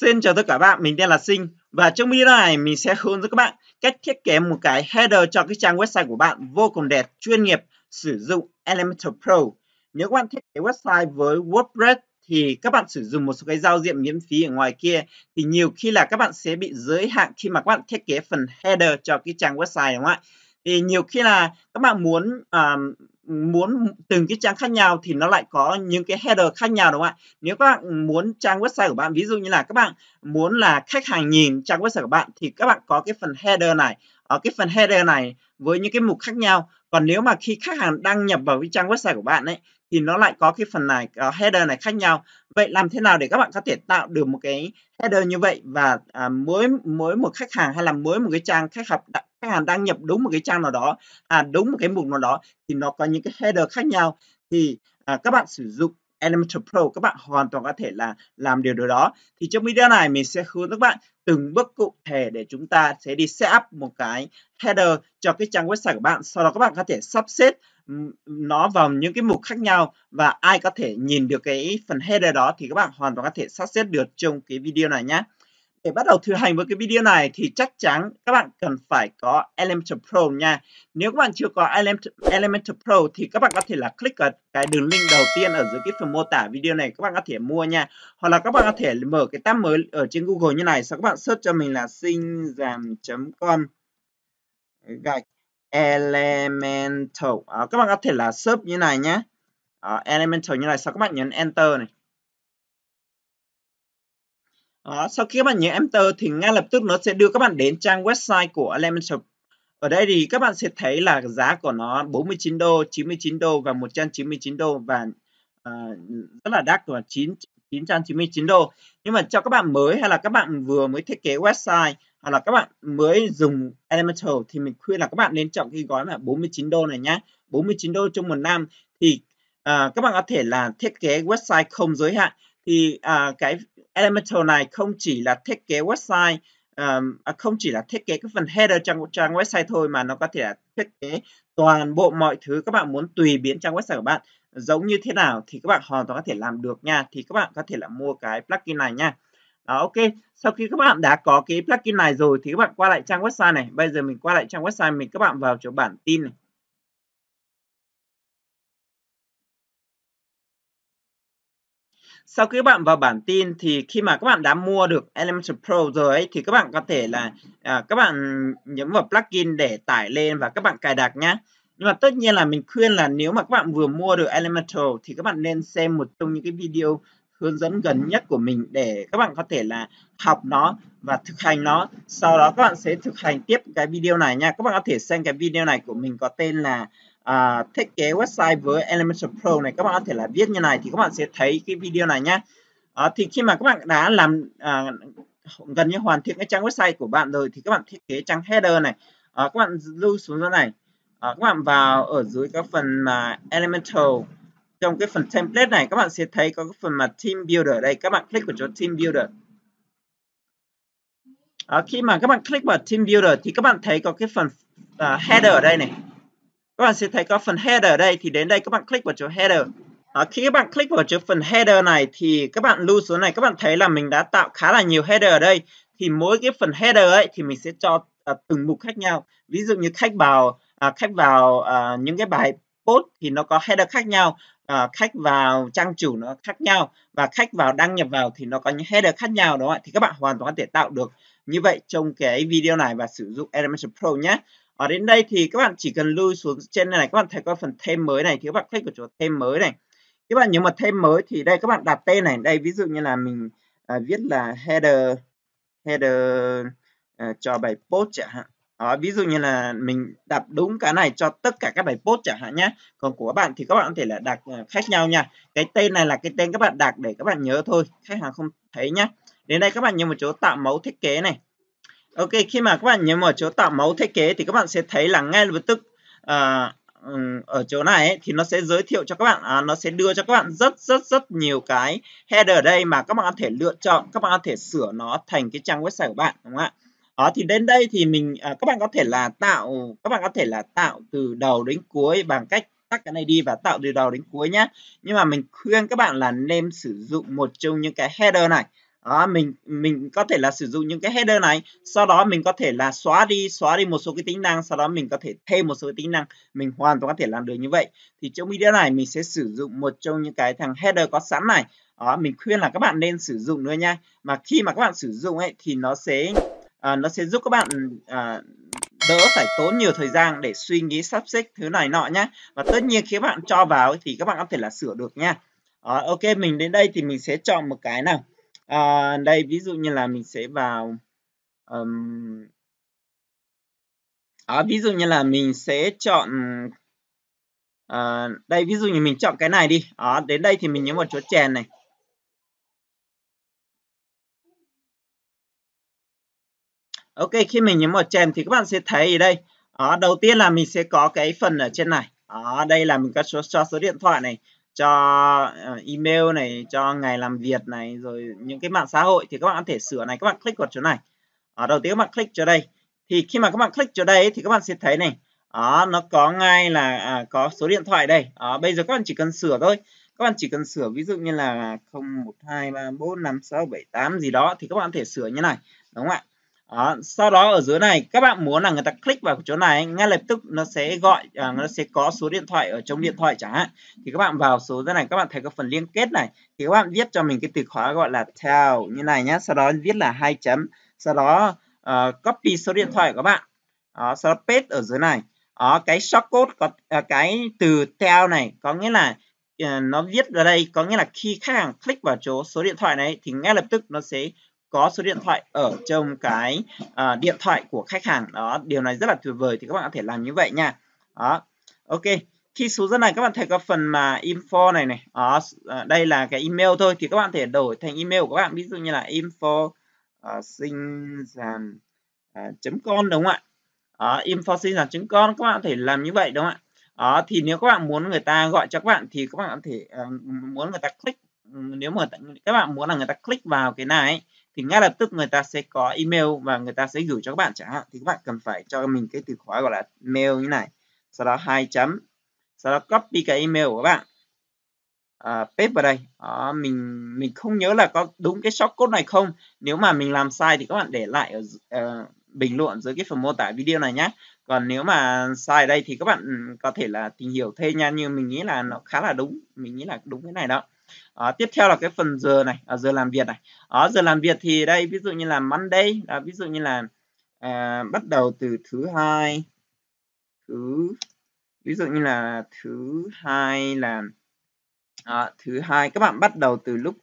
Xin chào tất cả các bạn, mình tên là Sinh và trong video này mình sẽ hướng dẫn các bạn cách thiết kế một cái header cho cái trang website của bạn vô cùng đẹp, chuyên nghiệp sử dụng Elementor Pro. Nếu các bạn thiết kế website với WordPress thì các bạn sử dụng một số cái giao diện miễn phí ở ngoài kia thì nhiều khi là các bạn sẽ bị giới hạn khi mà các bạn thiết kế phần header cho cái trang website đúng không ạ? Thì nhiều khi là các bạn muốn um, muốn từng cái trang khác nhau thì nó lại có những cái header khác nhau đúng không ạ? Nếu các bạn muốn trang website của bạn ví dụ như là các bạn muốn là khách hàng nhìn trang website của bạn thì các bạn có cái phần header này. Ở cái phần header này với những cái mục khác nhau. Còn nếu mà khi khách hàng đăng nhập vào cái trang website của bạn ấy thì nó lại có cái phần này uh, header này khác nhau. Vậy làm thế nào để các bạn có thể tạo được một cái header như vậy và à, mỗi mỗi một khách hàng hay là mỗi một cái trang khách học khách hàng đăng nhập đúng một cái trang nào đó à đúng một cái mục nào đó thì nó có những cái header khác nhau thì à, các bạn sử dụng Elementor Pro các bạn hoàn toàn có thể là làm điều đó thì trong video này mình sẽ hướng các bạn từng bước cụ thể để chúng ta sẽ đi setup một cái header cho cái trang website của bạn sau đó các bạn có thể sắp xếp nó vào những cái mục khác nhau và ai có thể nhìn được cái phần header đó thì các bạn hoàn toàn có thể sắp xếp được trong cái video này nhé để bắt đầu thực hành với cái video này thì chắc chắn các bạn cần phải có Elementor Pro nha. Nếu các bạn chưa có Elementor, Elementor Pro thì các bạn có thể là click vào cái đường link đầu tiên ở dưới cái phần mô tả video này các bạn có thể mua nha. Hoặc là các bạn có thể mở cái tab mới ở trên Google như này. Sau các bạn search cho mình là sinh giảm.com gạch Elementor. À, các bạn có thể là search như này nhé. À, ờ, Elementor như này. Sau các bạn nhấn Enter này đó, sau khi các bạn nhấn Enter thì ngay lập tức nó sẽ đưa các bạn đến trang website của Elementor. Ở đây thì các bạn sẽ thấy là giá của nó 49 đô, 99 đô và 199 đô và uh, rất là đắt của 9 999 đô. Nhưng mà cho các bạn mới hay là các bạn vừa mới thiết kế website hoặc là các bạn mới dùng Elementor thì mình khuyên là các bạn nên chọn cái gói là 49 đô này nhé 49 đô trong một năm thì uh, các bạn có thể là thiết kế website không giới hạn thì à, cái Elementor này không chỉ là thiết kế website um, không chỉ là thiết kế cái phần header trang trang website thôi mà nó có thể là thiết kế toàn bộ mọi thứ các bạn muốn tùy biến trang website của bạn giống như thế nào thì các bạn hoàn toàn có thể làm được nha thì các bạn có thể là mua cái plugin này nha đó ok sau khi các bạn đã có cái plugin này rồi thì các bạn qua lại trang website này bây giờ mình qua lại trang website mình các bạn vào chỗ bản tin này sau khi các bạn vào bản tin thì khi mà các bạn đã mua được Elementor Pro rồi ấy, thì các bạn có thể là à, các bạn nhấn vào plugin để tải lên và các bạn cài đặt nhé nhưng mà tất nhiên là mình khuyên là nếu mà các bạn vừa mua được Elementor thì các bạn nên xem một trong những cái video hướng dẫn gần nhất của mình để các bạn có thể là học nó và thực hành nó. Sau đó các bạn sẽ thực hành tiếp cái video này nha. Các bạn có thể xem cái video này của mình có tên là à, thiết kế website với Elementor Pro này các bạn có thể là viết như này thì các bạn sẽ thấy cái video này nhé à, thì khi mà các bạn đã làm à, gần như hoàn thiện cái trang website của bạn rồi thì các bạn thiết kế trang header này à, các bạn lưu xuống dưới này à, các bạn vào ở dưới các phần mà Elementor trong cái phần template này các bạn sẽ thấy có cái phần mà team builder đây các bạn click vào chỗ team builder à, khi mà các bạn click vào team builder thì các bạn thấy có cái phần uh, header ở đây này các bạn sẽ thấy có phần header ở đây thì đến đây các bạn click vào chỗ header à, khi các bạn click vào chỗ phần header này thì các bạn lưu xuống này các bạn thấy là mình đã tạo khá là nhiều header ở đây thì mỗi cái phần header ấy thì mình sẽ cho à, từng mục khác nhau ví dụ như khách vào à, khách vào à, những cái bài post thì nó có header khác nhau à, khách vào trang chủ nó khác nhau và khách vào đăng nhập vào thì nó có những header khác nhau đó thì các bạn hoàn toàn có thể tạo được như vậy trong cái video này và sử dụng Elementor Pro nhé ở ờ, đến đây thì các bạn chỉ cần lưu xuống trên này, này. các bạn thấy có phần thêm mới này thì các bạn click vào chỗ thêm mới này. Các bạn nếu mà thêm mới thì đây các bạn đặt tên này, đây ví dụ như là mình à, viết là header header à, cho bài post chẳng hạn. Đó, ví dụ như là mình đặt đúng cái này cho tất cả các bài post chẳng hạn nhé. Còn của các bạn thì các bạn có thể là đặt à, khác nhau nha. Cái tên này là cái tên các bạn đặt để các bạn nhớ thôi. Khách hàng không thấy nhé Đến đây các bạn nhớ một chỗ tạo mẫu thiết kế này. Ok, khi mà các bạn nhấn vào chỗ tạo mẫu thiết kế thì các bạn sẽ thấy là ngay lập tức à, ừ, ở chỗ này ấy, thì nó sẽ giới thiệu cho các bạn, à, nó sẽ đưa cho các bạn rất rất rất nhiều cái header ở đây mà các bạn có thể lựa chọn, các bạn có thể sửa nó thành cái trang website của bạn, đúng không ạ? Đó, thì đến đây thì mình à, các bạn có thể là tạo các bạn có thể là tạo từ đầu đến cuối bằng cách tắt cái này đi và tạo từ đầu đến cuối nhé nhưng mà mình khuyên các bạn là nên sử dụng một trong những cái header này đó mình mình có thể là sử dụng những cái header này sau đó mình có thể là xóa đi xóa đi một số cái tính năng sau đó mình có thể thêm một số cái tính năng mình hoàn toàn có thể làm được như vậy thì trong video này mình sẽ sử dụng một trong những cái thằng header có sẵn này đó mình khuyên là các bạn nên sử dụng nữa nha mà khi mà các bạn sử dụng ấy thì nó sẽ à, nó sẽ giúp các bạn à, đỡ phải tốn nhiều thời gian để suy nghĩ sắp xếp thứ này nọ nhé và tất nhiên khi các bạn cho vào ấy, thì các bạn có thể là sửa được nha à, ok mình đến đây thì mình sẽ chọn một cái nào À, đây ví dụ như là mình sẽ vào um, à, ví dụ như là mình sẽ chọn à, đây ví dụ như mình chọn cái này đi à, đến đây thì mình nhấn vào chỗ chèn này Ok khi mình nhấn vào chèn thì các bạn sẽ thấy ở đây à, đầu tiên là mình sẽ có cái phần ở trên này à, đây là mình có số, cho số điện thoại này cho ờ, email này cho ngày làm việc này rồi những cái mạng xã hội thì các bạn có thể sửa này các bạn click vào chỗ này ở đầu tiên các bạn click chỗ đây thì khi mà các bạn click chỗ đây thì các bạn sẽ thấy này đó, ờ, nó có ngay là à, có số điện thoại đây đó, ờ, bây giờ các bạn chỉ cần sửa thôi các bạn chỉ cần sửa ví dụ như là không một hai ba bốn năm sáu bảy tám gì đó thì các bạn có thể sửa như này đúng không ạ đó, sau đó ở dưới này các bạn muốn là người ta click vào chỗ này ngay lập tức nó sẽ gọi à, nó sẽ có số điện thoại ở trong điện thoại chẳng hạn thì các bạn vào số dưới này các bạn thấy có phần liên kết này thì các bạn viết cho mình cái từ khóa gọi là theo như này nhé sau đó viết là hai chấm sau đó uh, copy số điện thoại của các bạn đó, sau đó paste ở dưới này đó, cái shortcode có à, cái từ theo này có nghĩa là uh, nó viết ở đây có nghĩa là khi khách hàng click vào chỗ số điện thoại này thì ngay lập tức nó sẽ có số điện thoại ở trong cái à, điện thoại của khách hàng đó điều này rất là tuyệt vời thì các bạn có thể làm như vậy nha đó ok khi số rất này các bạn thấy có phần mà info này này đó, à, đây là cái email thôi thì các bạn thể đổi thành email của các bạn ví dụ như là info uh, sinh sản uh, à, chấm con đúng không ạ đó, info sinh sản chấm con các bạn có thể làm như vậy đúng không ạ đó, thì nếu các bạn muốn người ta gọi cho các bạn thì các bạn có thể uh, muốn người ta click ừ, nếu mà các bạn muốn là người ta click vào cái này thì ngay lập tức người ta sẽ có email và người ta sẽ gửi cho các bạn chẳng hạn thì các bạn cần phải cho mình cái từ khóa gọi là mail như này sau đó hai chấm sau đó copy cái email của các bạn à, paste vào đây à, mình mình không nhớ là có đúng cái shortcode này không nếu mà mình làm sai thì các bạn để lại ở uh, bình luận dưới cái phần mô tả video này nhé còn nếu mà sai đây thì các bạn ừ, có thể là tìm hiểu thêm nha nhưng mình nghĩ là nó khá là đúng mình nghĩ là đúng cái này đó À, tiếp theo là cái phần giờ này, à, giờ làm việc này. À, giờ làm việc thì đây ví dụ như là Monday, à, ví dụ như là à, bắt đầu từ thứ hai, thứ ví dụ như là thứ hai là à, thứ hai các bạn bắt đầu từ lúc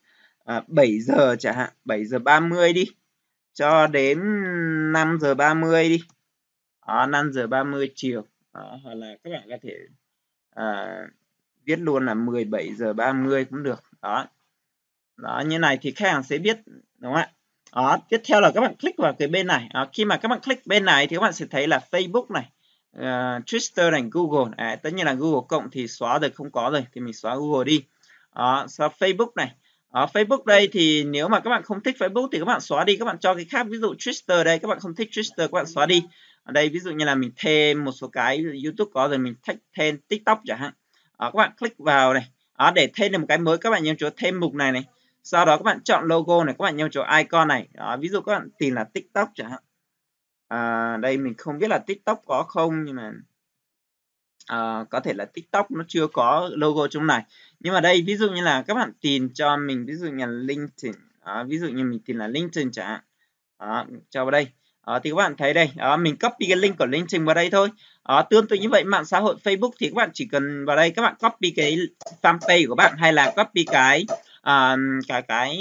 à, 7 giờ chẳng hạn, 7 giờ 30 đi cho đến 5 giờ 30 đi. À, ờ, 5 giờ 30 chiều à, hoặc là các bạn có thể à, viết luôn là 17 giờ 30 cũng được đó đó như này thì khách hàng sẽ biết đúng không ạ đó tiếp theo là các bạn click vào cái bên này đó, khi mà các bạn click bên này thì các bạn sẽ thấy là Facebook này uh, Twitter này Google à, tất nhiên là Google cộng thì xóa được không có rồi thì mình xóa Google đi đó, xóa Facebook này ở Facebook đây thì nếu mà các bạn không thích Facebook thì các bạn xóa đi các bạn cho cái khác ví dụ Twitter đây các bạn không thích Twitter các bạn xóa đi ở đây ví dụ như là mình thêm một số cái YouTube có rồi mình thích thêm TikTok chẳng hạn à, các bạn click vào này à, để thêm được một cái mới các bạn nhấn chuột thêm mục này này sau đó các bạn chọn logo này các bạn nhấn chuột icon này à, ví dụ các bạn tìm là tiktok chẳng hạn à, đây mình không biết là tiktok có không nhưng mà à, có thể là tiktok nó chưa có logo trong này nhưng mà đây ví dụ như là các bạn tìm cho mình ví dụ như là linkedin à, ví dụ như mình tìm là linkedin chẳng hạn à, cho vào đây À, thì các bạn thấy đây, à, mình copy cái link của link trình vào đây thôi. À, tương tự như vậy mạng xã hội Facebook thì các bạn chỉ cần vào đây các bạn copy cái fanpage của bạn hay là copy cái à, cái cái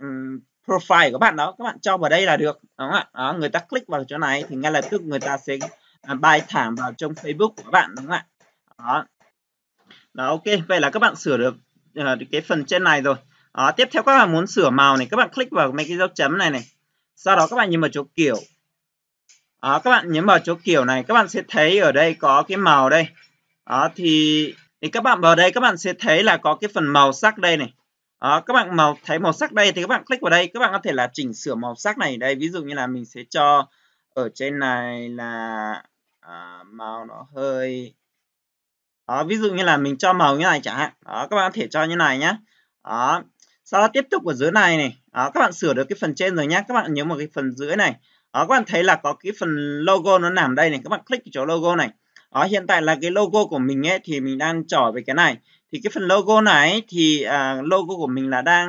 um, profile của bạn đó các bạn cho vào đây là được đúng không ạ đó, người ta click vào chỗ này thì ngay lập tức người ta sẽ à, bài thẳng vào trong Facebook của bạn đúng không ạ đó. đó ok vậy là các bạn sửa được uh, cái phần trên này rồi đó, tiếp theo các bạn muốn sửa màu này các bạn click vào mấy cái dấu chấm này này sau đó các bạn nhìn vào chỗ kiểu đó, các bạn nhấn vào chỗ kiểu này các bạn sẽ thấy ở đây có cái màu đây đó, thì thì các bạn vào đây các bạn sẽ thấy là có cái phần màu sắc đây này đó, các bạn màu thấy màu sắc đây thì các bạn click vào đây các bạn có thể là chỉnh sửa màu sắc này đây ví dụ như là mình sẽ cho ở trên này là à, màu nó hơi đó, ví dụ như là mình cho màu như này chẳng hạn đó các bạn có thể cho như này nhé đó sau đó tiếp tục ở dưới này này đó, ờ, các bạn sửa được cái phần trên rồi nhé các bạn nhớ một cái phần dưới này đó, ờ, các bạn thấy là có cái phần logo nó nằm đây này các bạn click chỗ logo này đó, ờ, hiện tại là cái logo của mình ấy thì mình đang trỏ về cái này thì cái phần logo này thì à, logo của mình là đang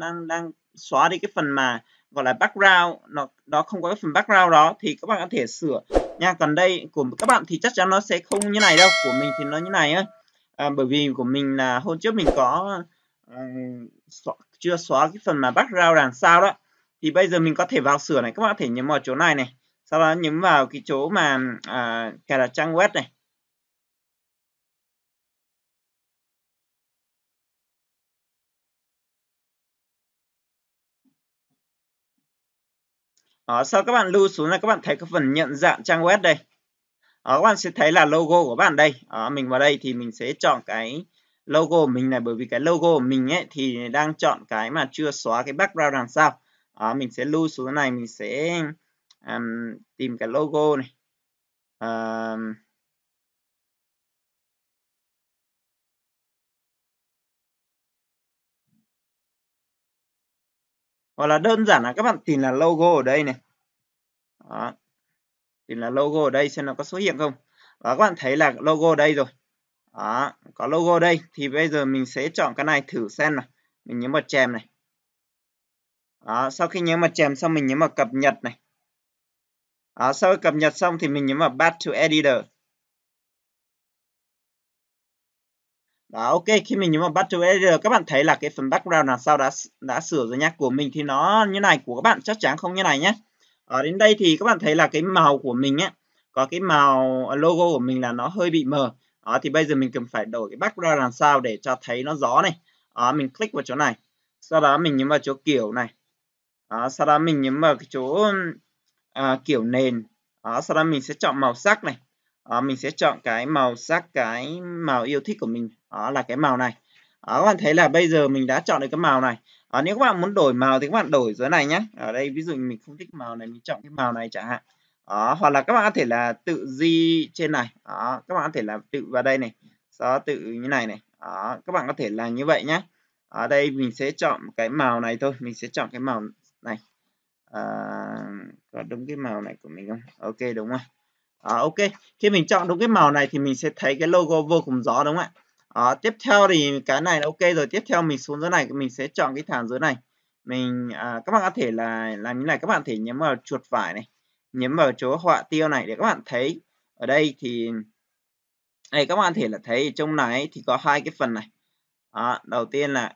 đang đang xóa đi cái phần mà gọi là background nó nó không có cái phần background đó thì các bạn có thể sửa nha còn đây của các bạn thì chắc chắn nó sẽ không như này đâu của mình thì nó như này á À, bởi vì của mình là hôm trước mình có uh, chưa xóa cái phần mà background đằng sau đó thì bây giờ mình có thể vào sửa này các bạn có thể nhấn vào chỗ này này sau đó nhấn vào cái chỗ mà à, cài đặt trang web này Đó, sau các bạn lưu xuống là các bạn thấy cái phần nhận dạng trang web đây. Đó, các bạn sẽ thấy là logo của bạn đây. Đó, mình vào đây thì mình sẽ chọn cái logo của mình này bởi vì cái logo của mình ấy thì đang chọn cái mà chưa xóa cái background đằng sau à, mình sẽ lưu xuống này mình sẽ um, tìm cái logo này um, hoặc là đơn giản là các bạn tìm là logo ở đây này đó. tìm là logo ở đây xem nó có xuất hiện không và các bạn thấy là logo ở đây rồi đó có logo đây thì bây giờ mình sẽ chọn cái này thử xem này mình nhấn vào chèm này đó, sau khi nhấn vào chèm xong mình nhấn vào cập nhật này đó, sau khi cập nhật xong thì mình nhấn vào back to editor đó ok khi mình nhấn vào back to editor các bạn thấy là cái phần background là sau đã đã sửa rồi nhá của mình thì nó như này của các bạn chắc chắn không như này nhé ở đến đây thì các bạn thấy là cái màu của mình á có cái màu logo của mình là nó hơi bị mờ đó, thì bây giờ mình cần phải đổi cái background làm sao để cho thấy nó gió này đó, mình click vào chỗ này sau đó mình nhấn vào chỗ kiểu này đó, sau đó mình nhấn vào cái chỗ à, kiểu nền đó, sau đó mình sẽ chọn màu sắc này đó, mình sẽ chọn cái màu sắc cái màu yêu thích của mình đó là cái màu này đó, các bạn thấy là bây giờ mình đã chọn được cái màu này đó, nếu các bạn muốn đổi màu thì các bạn đổi dưới này nhé ở đây ví dụ mình không thích màu này mình chọn cái màu này chẳng hạn đó, hoặc là các bạn có thể là tự di trên này đó, các bạn có thể là tự vào đây này đó tự như này này đó, các bạn có thể là như vậy nhé ở đây mình sẽ chọn cái màu này thôi mình sẽ chọn cái màu này à, có đúng cái màu này của mình không ok đúng rồi à, ok khi mình chọn đúng cái màu này thì mình sẽ thấy cái logo vô cùng rõ đúng không ạ à, tiếp theo thì cái này là ok rồi tiếp theo mình xuống dưới này mình sẽ chọn cái thảm dưới này mình à, các bạn có thể là làm như này các bạn có thể nhấn vào chuột phải này nhấn vào chỗ họa tiêu này để các bạn thấy ở đây thì đây các bạn thể là thấy trong này thì có hai cái phần này đó, đầu tiên là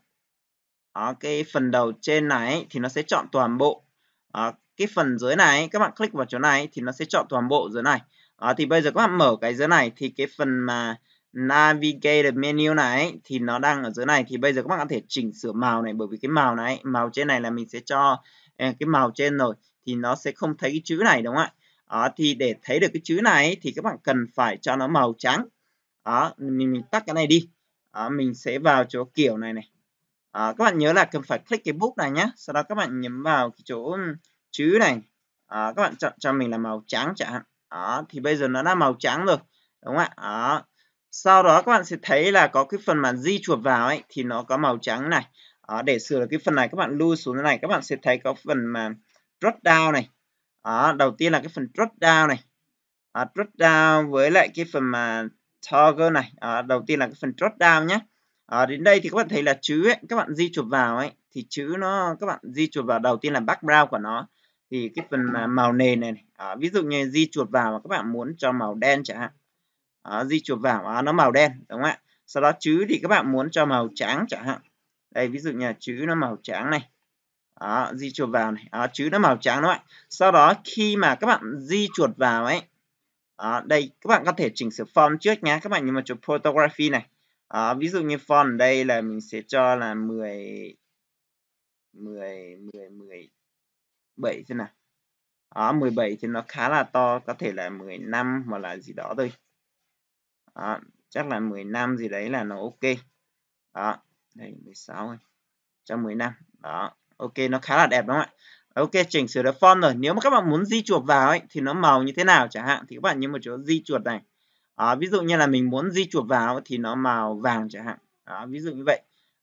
đó, cái phần đầu trên này thì nó sẽ chọn toàn bộ đó, cái phần dưới này các bạn click vào chỗ này thì nó sẽ chọn toàn bộ dưới này đó, thì bây giờ các bạn mở cái dưới này thì cái phần mà navigate menu này thì nó đang ở dưới này thì bây giờ các bạn có thể chỉnh sửa màu này bởi vì cái màu này màu trên này là mình sẽ cho à, cái màu trên rồi thì nó sẽ không thấy cái chữ này đúng không ạ? Đó, ờ, thì để thấy được cái chữ này thì các bạn cần phải cho nó màu trắng. Đó, ờ, mình, mình tắt cái này đi. Đó, ờ, mình sẽ vào chỗ kiểu này này. Đó, các bạn nhớ là cần phải click cái bút này nhé. Sau đó các bạn nhấn vào cái chỗ chữ này. Đó, các bạn chọn cho mình là màu trắng chẳng hạn. Đó, thì bây giờ nó đã màu trắng rồi. Đúng không ạ? Đó. Sau đó các bạn sẽ thấy là có cái phần mà di chuột vào ấy thì nó có màu trắng này. Đó, để sửa được cái phần này các bạn lưu xuống này các bạn sẽ thấy có phần mà drop down này đó, đầu tiên là cái phần drop down này à, drop down với lại cái phần mà toggle này à, đầu tiên là cái phần drop down nhé à, đến đây thì các bạn thấy là chữ ấy, các bạn di chuột vào ấy thì chữ nó các bạn di chuột vào đầu tiên là background của nó thì cái phần mà màu nền này, này. À, ví dụ như di chuột vào mà các bạn muốn cho màu đen chẳng hạn à, di chuột vào à, nó màu đen đúng không ạ sau đó chữ thì các bạn muốn cho màu trắng chẳng hạn đây ví dụ như là chữ nó màu trắng này đó, di chuột vào này đó, chứ nó màu trắng các bạn sau đó khi mà các bạn di chuột vào ấy đó, đây các bạn có thể chỉnh sửa form trước nhé các bạn nhìn vào chỗ photography này đó, ví dụ như form đây là mình sẽ cho là 10 10 10 17 thế nào đó, 17 thì nó khá là to có thể là 15 hoặc là gì đó thôi đó, chắc là 15 gì đấy là nó ok đó đây 16 cho 15 đó ok nó khá là đẹp đúng không ạ ok chỉnh sửa được font rồi nếu mà các bạn muốn di chuột vào ấy thì nó màu như thế nào chẳng hạn thì các bạn nhấn một chỗ di chuột này à, ví dụ như là mình muốn di chuột vào thì nó màu vàng chẳng hạn à, ví dụ như vậy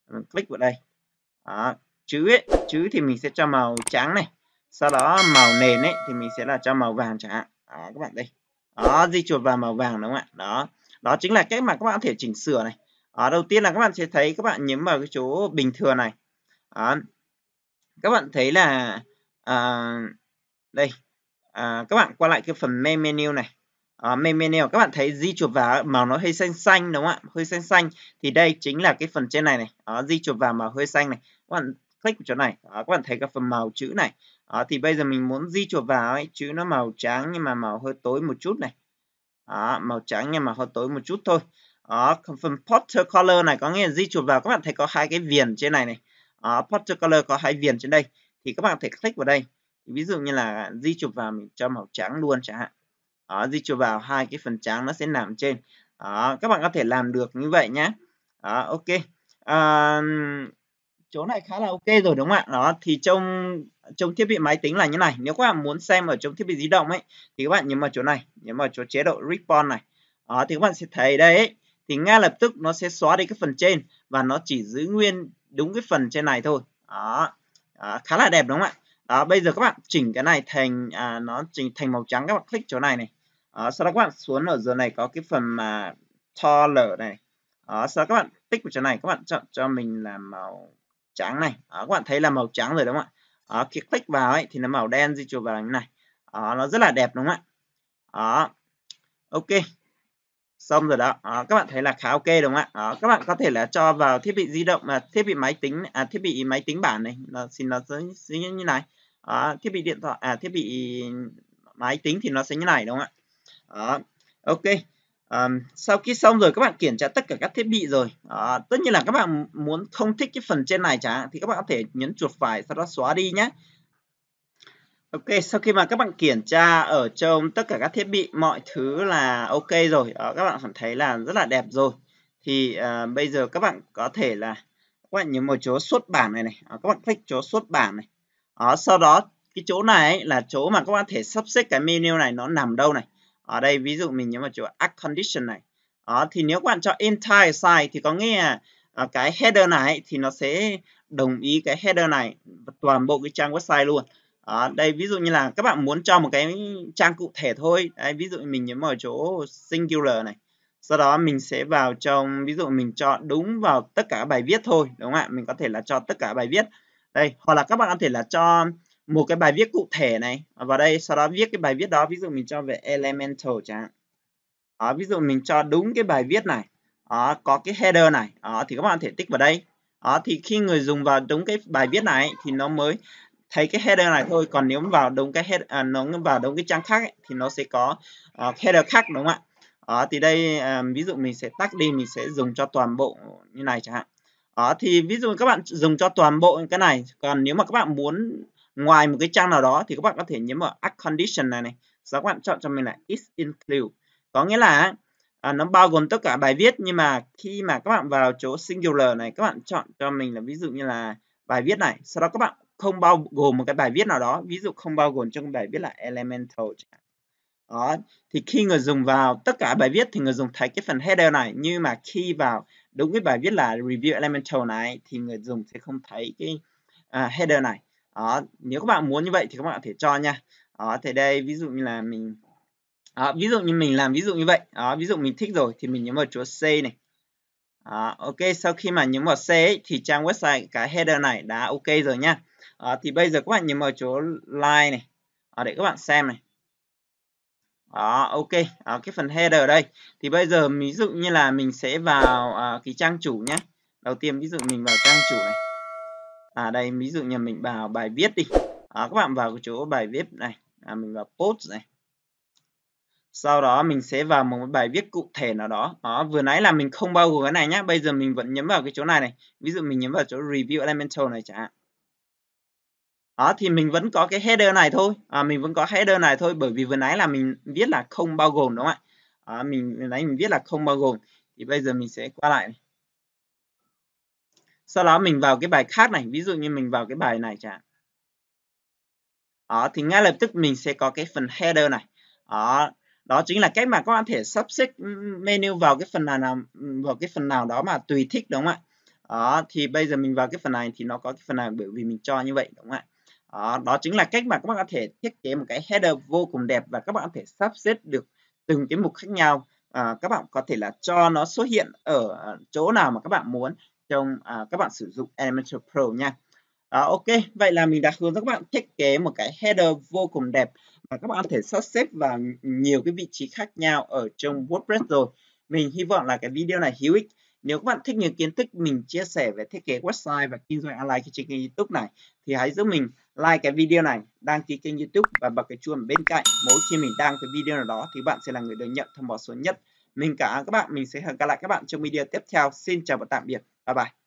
mình click vào đây à, chữ ấy chữ thì mình sẽ cho màu trắng này sau đó màu nền ấy thì mình sẽ là cho màu vàng chẳng hạn À, các bạn đây đó di chuột vào màu vàng đúng không ạ đó đó chính là cách mà các bạn có thể chỉnh sửa này đó, đầu tiên là các bạn sẽ thấy các bạn nhấn vào cái chỗ bình thường này đó, các bạn thấy là à, đây à, các bạn qua lại cái phần main menu này à, main menu các bạn thấy di chuột vào màu nó hơi xanh xanh đúng không ạ hơi xanh xanh thì đây chính là cái phần trên này này à, di chuột vào màu hơi xanh này các bạn click chỗ này à, các bạn thấy cái phần màu chữ này à, thì bây giờ mình muốn di chuột vào ấy chữ nó màu trắng nhưng mà màu hơi tối một chút này à, màu trắng nhưng mà hơi tối một chút thôi đó, phần portfolio color này có nghĩa là di chuột vào các bạn thấy có hai cái viền trên này này uh, ờ, portrait color có hai viền trên đây thì các bạn có thể click vào đây ví dụ như là di chụp vào mình cho màu trắng luôn chẳng hạn đó, di chụp vào hai cái phần trắng nó sẽ nằm trên đó, các bạn có thể làm được như vậy nhé đó, ok à, chỗ này khá là ok rồi đúng không ạ đó thì trong trong thiết bị máy tính là như này nếu các bạn muốn xem ở trong thiết bị di động ấy thì các bạn nhấn vào chỗ này nhấn vào chỗ chế độ respawn này đó, thì các bạn sẽ thấy đây ấy, thì ngay lập tức nó sẽ xóa đi cái phần trên và nó chỉ giữ nguyên đúng cái phần trên này thôi đó à, khá là đẹp đúng không ạ đó, bây giờ các bạn chỉnh cái này thành à, nó chỉnh thành màu trắng các bạn click chỗ này này đó, sau đó các bạn xuống ở giờ này có cái phần mà to lở này đó, sau đó các bạn tích vào chỗ này các bạn chọn cho mình là màu trắng này đó, các bạn thấy là màu trắng rồi đúng không ạ đó, khi click vào ấy thì nó màu đen di chuyển vào như này đó, nó rất là đẹp đúng không ạ đó ok xong rồi đó à, các bạn thấy là khá ok đúng không ạ à, các bạn có thể là cho vào thiết bị di động là thiết bị máy tính à, thiết bị máy tính bảng này nó xin nó sẽ như, như này à, thiết bị điện thoại à thiết bị máy tính thì nó sẽ như này đúng không ạ à, ok à, sau khi xong rồi các bạn kiểm tra tất cả các thiết bị rồi à, tất nhiên là các bạn muốn không thích cái phần trên này chẳng thì các bạn có thể nhấn chuột phải sau đó xóa đi nhé Ok, sau khi mà các bạn kiểm tra ở trong tất cả các thiết bị mọi thứ là ok rồi, các bạn cảm thấy là rất là đẹp rồi. Thì à, bây giờ các bạn có thể là các bạn nhấn một chỗ xuất bản này này, các bạn click chỗ xuất bản này. Đó, sau đó cái chỗ này là chỗ mà các bạn có thể sắp xếp cái menu này nó nằm đâu này. Ở đây ví dụ mình nhấn vào chỗ Add Condition này. Đó, thì nếu các bạn chọn Entire Site thì có nghĩa là à, cái header này thì nó sẽ đồng ý cái header này toàn bộ cái trang website luôn đó, ờ, đây ví dụ như là các bạn muốn cho một cái trang cụ thể thôi đây ví dụ mình nhấn vào chỗ singular này sau đó mình sẽ vào trong ví dụ mình chọn đúng vào tất cả bài viết thôi đúng không ạ mình có thể là cho tất cả bài viết đây hoặc là các bạn có thể là cho một cái bài viết cụ thể này vào đây sau đó viết cái bài viết đó ví dụ mình cho về elemental chẳng hạn, ví dụ mình cho đúng cái bài viết này đó, có cái header này đó, thì các bạn có thể tích vào đây đó, thì khi người dùng vào đúng cái bài viết này thì nó mới thấy cái header này thôi còn nếu vào đúng cái head à, nó vào đúng cái trang khác ấy, thì nó sẽ có uh, header khác đúng không ạ đó, ờ, thì đây à, ví dụ mình sẽ tắt đi mình sẽ dùng cho toàn bộ như này chẳng hạn đó, ờ, thì ví dụ các bạn dùng cho toàn bộ cái này còn nếu mà các bạn muốn ngoài một cái trang nào đó thì các bạn có thể nhấn vào add condition này này sau các bạn chọn cho mình là is include có nghĩa là à, nó bao gồm tất cả bài viết nhưng mà khi mà các bạn vào chỗ singular này các bạn chọn cho mình là ví dụ như là bài viết này sau đó các bạn không bao gồm một cái bài viết nào đó ví dụ không bao gồm trong bài viết là elemental đó thì khi người dùng vào tất cả bài viết thì người dùng thấy cái phần header này nhưng mà khi vào đúng cái bài viết là review elemental này thì người dùng sẽ không thấy cái à, header này đó nếu các bạn muốn như vậy thì các bạn có thể cho nha đó thì đây ví dụ như là mình đó, ví dụ như mình làm ví dụ như vậy đó, ví dụ mình thích rồi thì mình nhấn vào chỗ C này đó, ok sau khi mà nhấn vào C ấy, thì trang website cái header này đã ok rồi nha à, thì bây giờ các bạn nhấn vào chỗ like này à, để các bạn xem này đó ok à, cái phần header ở đây thì bây giờ ví dụ như là mình sẽ vào à, cái trang chủ nhé đầu tiên ví dụ mình vào trang chủ này à đây ví dụ như mình vào bài viết đi à, các bạn vào cái chỗ bài viết này à, mình vào post này sau đó mình sẽ vào một bài viết cụ thể nào đó đó vừa nãy là mình không bao gồm cái này nhá bây giờ mình vẫn nhấn vào cái chỗ này này ví dụ mình nhấn vào chỗ review elemental này chẳng hạn đó thì mình vẫn có cái header này thôi à, mình vẫn có header này thôi bởi vì vừa nãy là mình viết là không bao gồm đúng không ạ à, mình vừa nãy mình viết là không bao gồm thì bây giờ mình sẽ qua lại này. sau đó mình vào cái bài khác này ví dụ như mình vào cái bài này chẳng đó thì ngay lập tức mình sẽ có cái phần header này đó đó chính là cách mà các bạn thể sắp xếp menu vào cái phần nào, nào vào cái phần nào đó mà tùy thích đúng không ạ đó thì bây giờ mình vào cái phần này thì nó có cái phần này bởi vì mình cho như vậy đúng không ạ đó, đó chính là cách mà các bạn có thể thiết kế một cái header vô cùng đẹp và các bạn có thể sắp xếp được từng cái mục khác nhau à, các bạn có thể là cho nó xuất hiện ở à, chỗ nào mà các bạn muốn trong à, các bạn sử dụng Elementor Pro nha à, ok vậy là mình đã hướng dẫn các bạn thiết kế một cái header vô cùng đẹp và các bạn có thể sắp xếp vào nhiều cái vị trí khác nhau ở trong WordPress rồi mình hy vọng là cái video này hữu ích nếu các bạn thích những kiến thức mình chia sẻ về thiết kế website và kinh doanh online trên kênh YouTube này thì hãy giúp mình like cái video này, đăng ký kênh YouTube và bật cái chuông bên cạnh. Mỗi khi mình đăng cái video nào đó thì bạn sẽ là người được nhận thông báo sớm nhất. Mình cảm ơn các bạn, mình sẽ hẹn gặp lại các bạn trong video tiếp theo. Xin chào và tạm biệt. Bye bye.